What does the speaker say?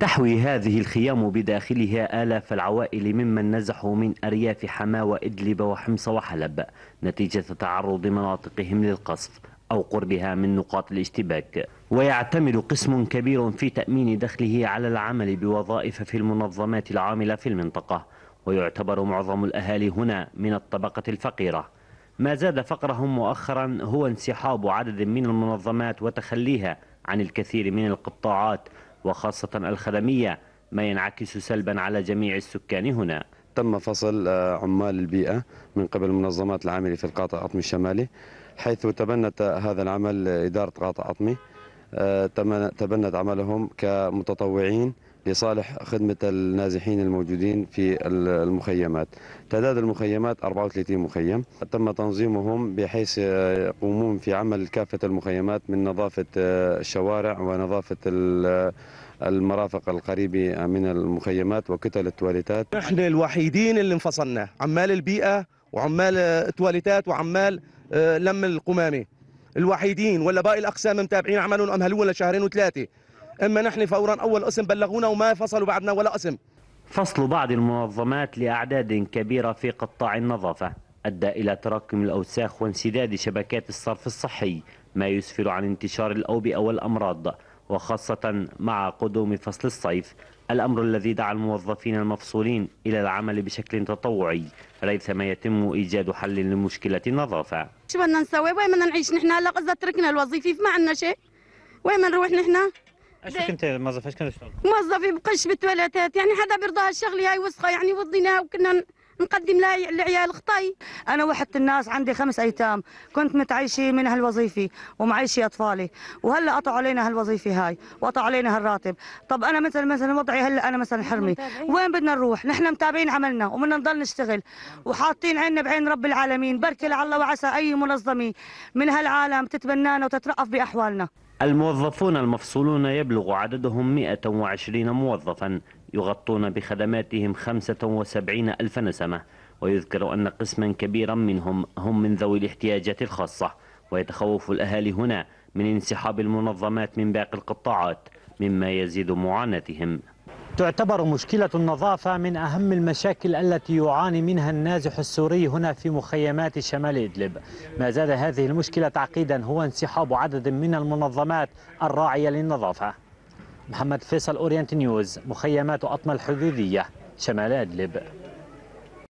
تحوي هذه الخيام بداخلها آلاف العوائل ممن نزحوا من أرياف حما وإدلب وحمص وحلب نتيجة تعرض مناطقهم للقصف أو قربها من نقاط الاشتباك ويعتمد قسم كبير في تأمين دخله على العمل بوظائف في المنظمات العاملة في المنطقة ويعتبر معظم الأهالي هنا من الطبقة الفقيرة ما زاد فقرهم مؤخرا هو انسحاب عدد من المنظمات وتخليها عن الكثير من القطاعات وخاصة الخدمية ما ينعكس سلبا على جميع السكان هنا تم فصل آه، عمال البيئة من قبل المنظمات العاملة في القاطع أطمي الشمالي حيث تبنت هذا العمل إدارة قاطع أطمي آه، تبنت عملهم كمتطوعين لصالح خدمة النازحين الموجودين في المخيمات تعداد المخيمات 34 مخيم تم تنظيمهم بحيث يقومون في عمل كافة المخيمات من نظافة الشوارع ونظافة المرافق القريبة من المخيمات وكتل التواليتات نحن الوحيدين اللي انفصلنا عمال البيئة وعمال التواليتات وعمال آه، لم القمامة الوحيدين ولا باقي الأقسام متابعين عملهم أمهلونا لشهرين وثلاثة أما نحن فورا أول اسم بلغونا وما فصلوا بعدنا ولا اسم فصل بعض المنظمات لأعداد كبيرة في قطاع النظافة أدى إلى تراكم الأوساخ وانسداد شبكات الصرف الصحي ما يسفر عن انتشار الأوبئة والأمراض وخاصة مع قدوم فصل الصيف الأمر الذي دعا الموظفين المفصولين إلى العمل بشكل تطوعي ريثما يتم إيجاد حل لمشكلة النظافة شو بدنا نسوي وين بدنا نعيش نحن هلا إذا تركنا الوظيفة ما عندنا شيء وين بنروح نحن اش كنت موظف اش كنت تشتغل؟ موظفه بقش بالتواليتات يعني حدا بيرضى الشغل هاي وسخه يعني وضيناها وكنا نقدم لها العيال خطي انا وحدت الناس عندي خمس ايتام كنت متعيشه من هالوظيفه ومعيشه اطفالي وهلا قطعوا علينا هالوظيفه هاي وقطعوا علينا هالراتب طب انا مثلا مثلا وضعي هلا انا مثلا حرمي وين بدنا نروح نحن متابعين عملنا وبدنا نضل نشتغل وحاطين عيننا بعين رب العالمين بركي لعله وعسى اي منظمه من هالعالم تتبنانا وتترقف باحوالنا الموظفون المفصولون يبلغ عددهم 120 موظفا يغطون بخدماتهم 75 ألف نسمة ويذكر أن قسما كبيرا منهم هم من ذوي الاحتياجات الخاصة ويتخوف الأهالي هنا من انسحاب المنظمات من باقي القطاعات مما يزيد معاناتهم تعتبر مشكلة النظافة من أهم المشاكل التي يعاني منها النازح السوري هنا في مخيمات شمال إدلب ما زاد هذه المشكلة تعقيدا هو انسحاب عدد من المنظمات الراعية للنظافة محمد فيصل أورينت نيوز مخيمات أطمى الحدودية شمال إدلب